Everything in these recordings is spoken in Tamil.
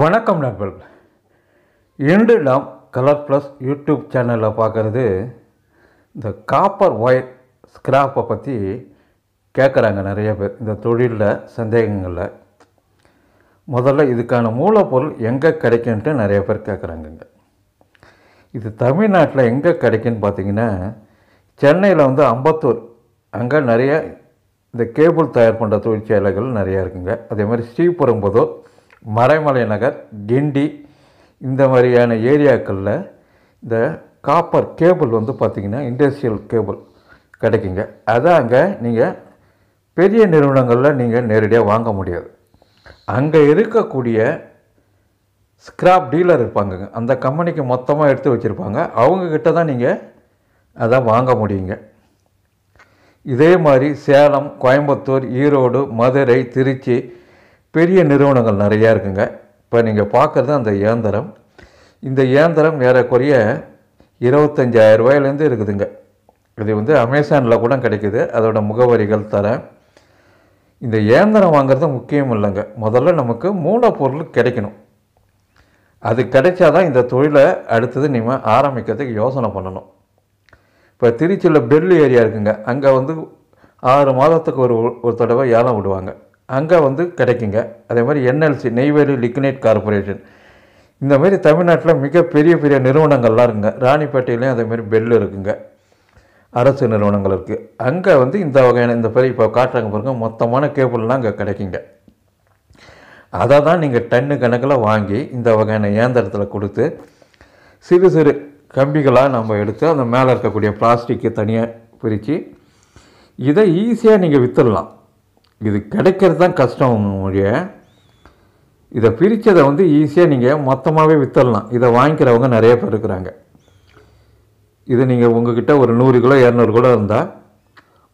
வணக்கம் நண்பர்கள் இன்று நாம் கலர் ப்ளஸ் யூடியூப் சேனலில் பார்க்குறது இந்த காப்பர் ஒயர் ஸ்கிராப்பை பற்றி கேட்குறாங்க நிறைய பேர் இந்த தொழிலில் சந்தேகங்களில் முதல்ல இதுக்கான மூலப்பொருள் எங்கே கிடைக்குன்ட்டு நிறைய பேர் கேட்குறாங்கங்க இது தமிழ்நாட்டில் எங்கே கிடைக்குன்னு பார்த்தீங்கன்னா சென்னையில் வந்து அம்பத்தூர் அங்கே நிறைய இந்த கேபிள் தயார் பண்ணுற தொழிற்சாலைகள் நிறையா இருக்குங்க அதே மாதிரி ஸ்ரீபெரும்புதூர் மறைமலை நகர் கிண்டி இந்த மாதிரியான ஏரியாக்களில் இந்த காப்பர் கேபிள் வந்து பார்த்திங்கன்னா இண்டஸ்ட்ரியல் கேபிள் கிடைக்குங்க அதை அங்கே நீங்கள் பெரிய நிறுவனங்களில் நீங்கள் நேரடியாக வாங்க முடியாது அங்கே இருக்கக்கூடிய ஸ்கிராப் டீலர் இருப்பாங்க அந்த கம்பெனிக்கு மொத்தமாக எடுத்து வச்சுருப்பாங்க அவங்கக்கிட்ட தான் நீங்கள் அதை வாங்க முடியுங்க இதே மாதிரி சேலம் கோயம்புத்தூர் ஈரோடு மதுரை திருச்சி பெரிய நிறுவனங்கள் நிறையா இருக்குங்க இப்போ நீங்கள் பார்க்குறது அந்த இயந்திரம் இந்த இயந்திரம் ஏறக்குறைய இருபத்தஞ்சாயிரம் ரூபாயிலேருந்து இருக்குதுங்க இது வந்து அமேசானில் கூட கிடைக்குது அதோடய முகவரிகள் தரேன் இந்த இயந்திரம் வாங்குறது முக்கியம் இல்லைங்க முதல்ல நமக்கு மூலப்பொருள் கிடைக்கணும் அது கிடைச்சாதான் இந்த தொழிலை அடுத்தது நீங்கள் ஆரம்பிக்கிறதுக்கு யோசனை பண்ணணும் இப்போ திருச்சியில் பெல்லு ஏரியா இருக்குங்க அங்கே வந்து ஆறு மாதத்துக்கு ஒரு ஒரு தடவை ஏலம் விடுவாங்க அங்கே வந்து கிடைக்குங்க அதே மாதிரி என்எல்சி நெய்வேலி லிக்னேட் கார்பரேஷன் இந்த மாதிரி தமிழ்நாட்டில் மிக பெரிய பெரிய நிறுவனங்கள்லாம் இருக்குங்க ராணிப்பேட்டையிலையும் மாதிரி பெல் இருக்குங்க அரசு நிறுவனங்கள் இருக்குது அங்கே வந்து இந்த வகையான இந்த பெரிய இப்போ காட்டுறாங்க பாருங்கள் மொத்தமான கேபிள்லாம் அங்கே கிடைக்குங்க அதை தான் நீங்கள் டன்னு கணக்கில் வாங்கி இந்த வகையான இயந்திரத்தில் கொடுத்து சிறு சிறு கம்பிகளாக நம்ம எடுத்து அந்த மேலே இருக்கக்கூடிய பிளாஸ்டிக்கு தனியாக பிரித்து இதை ஈஸியாக நீங்கள் விற்றுடலாம் இது கிடைக்கிறது தான் கஷ்டம் மொழிய இதை பிரித்ததை வந்து ஈஸியாக நீங்கள் மொத்தமாகவே விற்றலாம் இதை வாங்கிக்கிறவங்க நிறைய பேர் இருக்கிறாங்க இது நீங்கள் உங்ககிட்ட ஒரு நூறு கிலோ இரநூறு கிலோ இருந்தால்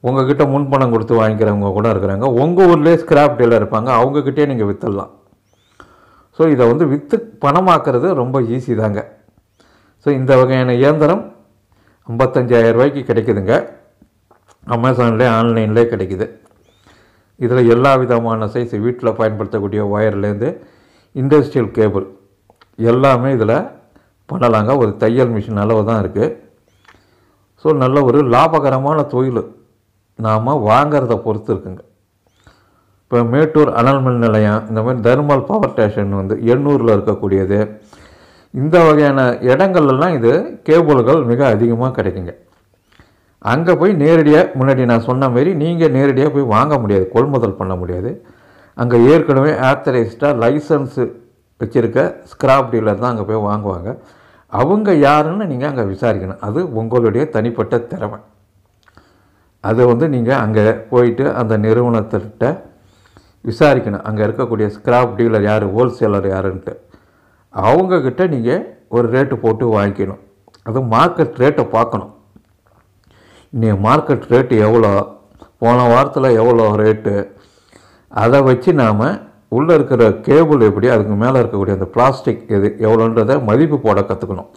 உங்ககிட்ட முன்பணம் கொடுத்து வாங்கிக்கிறவங்க கூட இருக்கிறாங்க உங்கள் ஊர்லேயே ஸ்கிராப் டீலர் இருப்பாங்க அவங்கக்கிட்டே நீங்கள் விற்றுடலாம் ஸோ இதை வந்து விற்று பணமாக்குறது ரொம்ப ஈஸி தாங்க ஸோ இந்த வகையான இயந்திரம் ஐம்பத்தஞ்சாயிரம் ரூபாய்க்கு கிடைக்குதுங்க அமேசான்லேயே ஆன்லைன்லேயே கிடைக்குது இதில் எல்லா விதமான சைஸ் வீட்டில் பயன்படுத்தக்கூடிய ஒயர்லேருந்து இண்டஸ்ட்ரியல் கேபிள் எல்லாமே இதில் பண்ணலாங்க ஒரு தையல் மிஷின் அளவு தான் இருக்குது ஸோ நல்ல ஒரு லாபகரமான தொழில் நாம் வாங்கிறத பொறுத்து இருக்குங்க இப்போ மேட்டூர் அனல் மின் நிலையம் இந்த மாதிரி தர்மல் பவர் ஸ்டேஷன் வந்து எண்ணூரில் இருக்கக்கூடியது இந்த வகையான இடங்கள்லாம் இது கேபிள்கள் மிக அதிகமாக கிடைக்குங்க அங்கே போய் நேரடியாக முன்னாடி நான் சொன்ன மாதிரி நீங்கள் நேரடியாக போய் வாங்க முடியாது கொள்முதல் பண்ண முடியாது அங்கே ஏற்கனவே ஆத்தரைஸ்டாக லைசன்ஸு வச்சுருக்க ஸ்கிராப் டீலர் தான் அங்கே போய் வாங்குவாங்க அவங்க யாருன்னு நீங்கள் அங்கே விசாரிக்கணும் அது உங்களுடைய தனிப்பட்ட திறமை அதை வந்து நீங்கள் அங்கே போயிட்டு அந்த நிறுவனத்திட்ட விசாரிக்கணும் அங்கே இருக்கக்கூடிய ஸ்கிராப் டீலர் யார் ஹோல்சேலர் யாருன்ட்டு அவங்கக்கிட்ட நீங்கள் ஒரு ரேட்டு போட்டு வாங்கிக்கணும் அது மார்க்கெட் ரேட்டை பார்க்கணும் நீ மார்க்கெட் ரேட்டு எவ்வளோ போன வாரத்தில் எவ்வளோ ரேட்டு அதை வச்சு நாம் உள்ளே இருக்கிற கேபிள் எப்படி அதுக்கு மேலே இருக்கக்கூடிய அந்த பிளாஸ்டிக் எது எவ்வளோன்றதை மதிப்பு போட கற்றுக்கணும்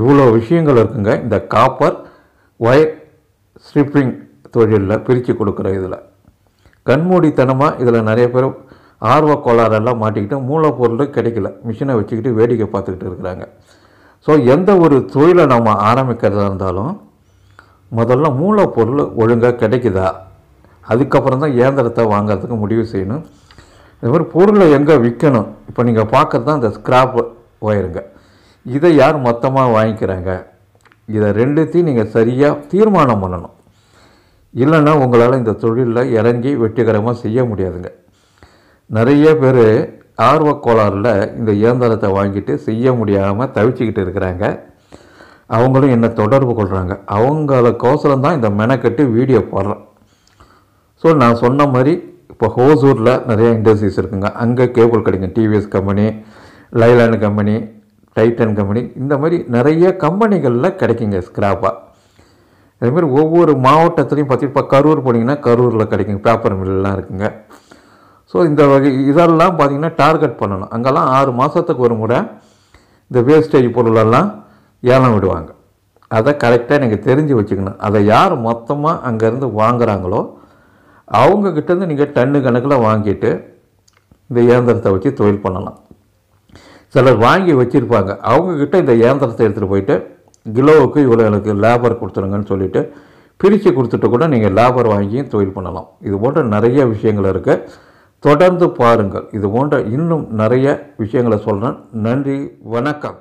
இவ்வளோ விஷயங்கள் இருக்குங்க இந்த காப்பர் ஒயர் ஸ்ட்ரிப்பிங் தொழிலில் பிரித்து கொடுக்குற இதில் கண்மூடித்தனமாக இதில் நிறைய பேர் ஆர்வ கோளாறெல்லாம் மாட்டிக்கிட்டு மூலப்பொருள் கிடைக்கல மிஷினை வச்சுக்கிட்டு வேடிக்கை பார்த்துக்கிட்டு இருக்கிறாங்க ஸோ எந்த ஒரு தொழிலை நம்ம ஆரம்பிக்கிறதா இருந்தாலும் முதல்ல மூலப்பொருள் ஒழுங்காக கிடைக்குதா அதுக்கப்புறம் தான் இயந்திரத்தை வாங்கிறதுக்கு முடிவு செய்யணும் இது மாதிரி பொருளை எங்கே விற்கணும் இப்போ நீங்கள் பார்க்குறது தான் இந்த ஸ்கிராப் ஒயருங்க இதை யார் மொத்தமாக வாங்கிக்கிறாங்க இதை ரெண்டுத்தையும் நீங்கள் சரியாக தீர்மானம் பண்ணணும் இல்லைன்னா உங்களால் இந்த தொழிலில் இறங்கி வெற்றிகரமாக செய்ய முடியாதுங்க நிறைய பேர் ஆர்வ கோளாறில் இந்த இயந்திரத்தை வாங்கிட்டு செய்ய முடியாமல் தவிச்சிக்கிட்டு இருக்கிறாங்க அவங்களும் என்னை தொடர்பு கொள்கிறாங்க அவங்களுக்கோசரம் தான் இந்த மெனக்கட்டு வீடியோ போடுறேன் ஸோ நான் சொன்ன மாதிரி இப்போ ஹோசூரில் நிறைய இண்டஸ்ட்ரீஸ் இருக்குங்க அங்கே கேபிள் கிடைக்கும் டிவிஎஸ் கம்பெனி லைலான் கம்பெனி டைட்டன் கம்பெனி இந்த மாதிரி நிறைய கம்பெனிகளில் கிடைக்குங்க ஸ்கிராப்பாக அதேமாதிரி ஒவ்வொரு மாவட்டத்துலையும் பார்த்தீங்கன்னா இப்போ கரூர் போனீங்கன்னா கரூரில் கிடைக்கும் பேப்பர் மில்லாம் இருக்குங்க ஸோ இந்த வகை இதெல்லாம் பார்த்திங்கன்னா டார்கெட் பண்ணணும் அங்கெல்லாம் ஆறு மாதத்துக்கு ஒரு முறை இந்த வேஸ்டேஜ் பொருளெல்லாம் ஏலம் விடுவாங்க அதை கரெக்டாக நீங்கள் தெரிஞ்சு வச்சுக்கணும் அதை யார் மொத்தமாக அங்கேருந்து வாங்குகிறாங்களோ அவங்கக்கிட்டேருந்து நீங்கள் டன்னு கணக்கில் வாங்கிட்டு இந்த இயந்திரத்தை வச்சு தொழில் பண்ணலாம் சிலர் வாங்கி வச்சுருப்பாங்க அவங்கக்கிட்ட இந்த இயந்திரத்தை எடுத்துகிட்டு போயிட்டு கிலோவுக்கு இவ்வளோ எனக்கு லேபர் கொடுத்துருங்கன்னு சொல்லிவிட்டு பிரித்து கொடுத்துட்டு கூட நீங்கள் லேபர் வாங்கியும் தொழில் பண்ணலாம் இது போன்ற நிறைய விஷயங்கள் இருக்குது தொடர்ந்து பாருங்கள் இது போன்ற இன்னும் நிறைய விஷயங்களை சொல்கிறேன் நன்றி வணக்கம்